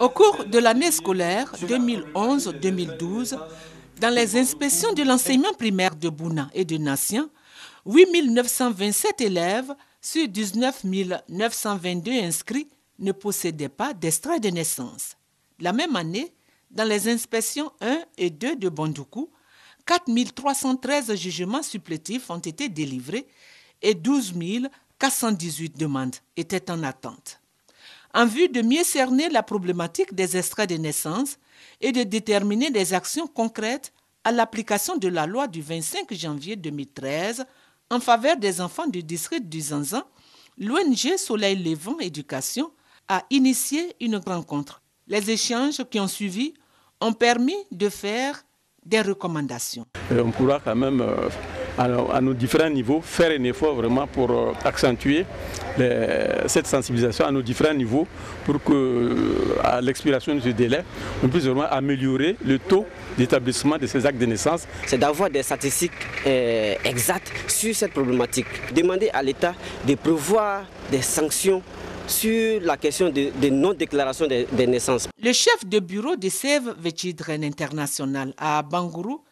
Au cours de l'année scolaire 2011-2012, dans les inspections de l'enseignement primaire de Bouna et de Nassien, 8 927 élèves sur 19 922 inscrits ne possédaient pas d'extrait de naissance. La même année, dans les inspections 1 et 2 de Bandoukou, 4 313 jugements supplétifs ont été délivrés et 12 418 demandes étaient en attente en vue de mieux cerner la problématique des extraits de naissance et de déterminer des actions concrètes à l'application de la loi du 25 janvier 2013 en faveur des enfants du district du Zanzan, l'ONG Soleil Levant Éducation a initié une rencontre. Les échanges qui ont suivi ont permis de faire des recommandations. on pourra quand même euh, à, nos différents niveaux, faire un effort vraiment pour euh, accentuer cette sensibilisation à nos différents niveaux pour que, euh, à l'expiration de ce délai, on puisse vraiment améliorer le taux d'établissement de ces actes de naissance. C'est d'avoir des statistiques euh, exactes sur cette problématique. Demander à l'État de prévoir des sanctions sur la question de, non déclarations des, de naissances. Le chef de bureau de Save Dren International à Bangourou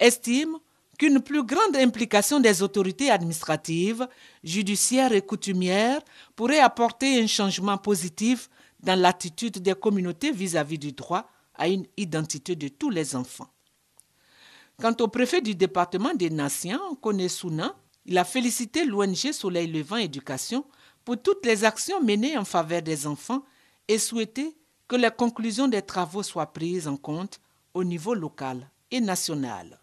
estime qu'une plus grande implication des autorités administratives, judiciaires et coutumières pourrait apporter un changement positif dans l'attitude des communautés vis-à-vis du droit à une identité de tous les enfants. Quant au préfet du département des Nations, Kone Souna, il a félicité l'ONG Soleil Levant Éducation pour toutes les actions menées en faveur des enfants et souhaité que les conclusions des travaux soient prises en compte au niveau local et national.